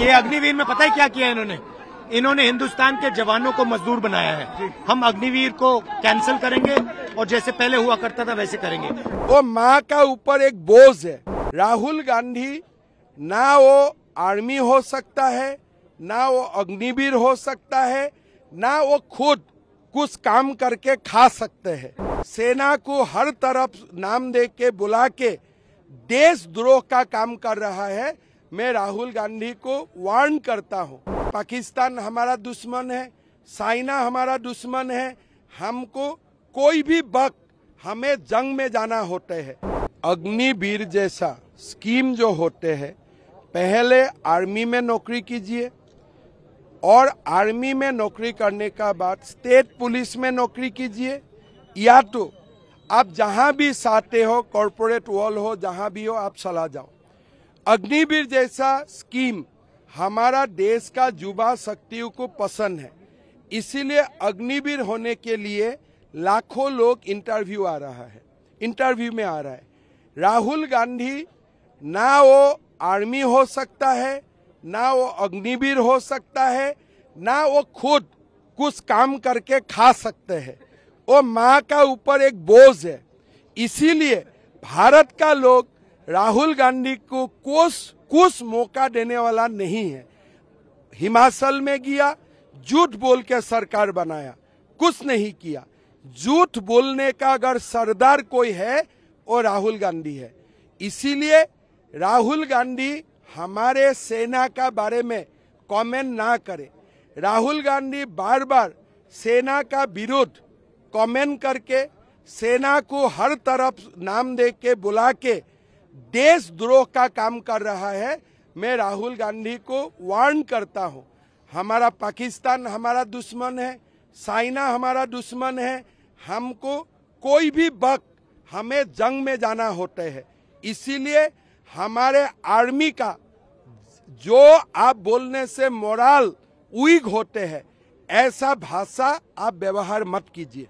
ये अग्निवीर में पता है क्या किया इन्होंने इन्होंने हिंदुस्तान के जवानों को मजदूर बनाया है हम अग्निवीर को कैंसिल करेंगे और जैसे पहले हुआ करता था वैसे करेंगे वो माँ का ऊपर एक बोझ है राहुल गांधी ना वो आर्मी हो सकता है ना वो अग्निवीर हो सकता है ना वो खुद कुछ काम करके खा सकते हैं सेना को हर तरफ नाम दे के बुला के देश द्रोह का काम कर रहा है मैं राहुल गांधी को वार्न करता हूँ पाकिस्तान हमारा दुश्मन है साइना हमारा दुश्मन है हमको कोई भी वक्त हमें जंग में जाना होते है अग्निवीर जैसा स्कीम जो होते हैं पहले आर्मी में नौकरी कीजिए और आर्मी में नौकरी करने का बाद स्टेट पुलिस में नौकरी कीजिए या तो आप जहां भी साथे हो कॉरपोरेट वर्ल्ड हो जहां भी हो आप चला जाओ अग्निवीर जैसा स्कीम हमारा देश का युवा शक्तियों को पसंद है इसीलिए अग्निवीर होने के लिए लाखों लोग इंटरव्यू आ रहा है इंटरव्यू में आ रहा है राहुल गांधी ना वो आर्मी हो सकता है ना वो अग्निवीर हो सकता है ना वो खुद कुछ काम करके खा सकते हैं वो माँ का ऊपर एक बोझ है इसीलिए भारत का लोग राहुल गांधी को कुछ कुछ मौका देने वाला नहीं है हिमाचल में गया झूठ बोल के सरकार बनाया कुछ नहीं किया झूठ बोलने का अगर सरदार कोई है वो राहुल गांधी है इसीलिए राहुल गांधी हमारे सेना का बारे में कमेंट ना करे राहुल गांधी बार बार सेना का विरोध कमेंट करके सेना को हर तरफ नाम दे के बुला के देशद्रोह का काम कर रहा है मैं राहुल गांधी को वार्न करता हूं हमारा पाकिस्तान हमारा दुश्मन है साइना हमारा दुश्मन है हमको कोई भी वक्त हमें जंग में जाना होता है इसीलिए हमारे आर्मी का जो आप बोलने से मोराल उग होते हैं ऐसा भाषा आप व्यवहार मत कीजिए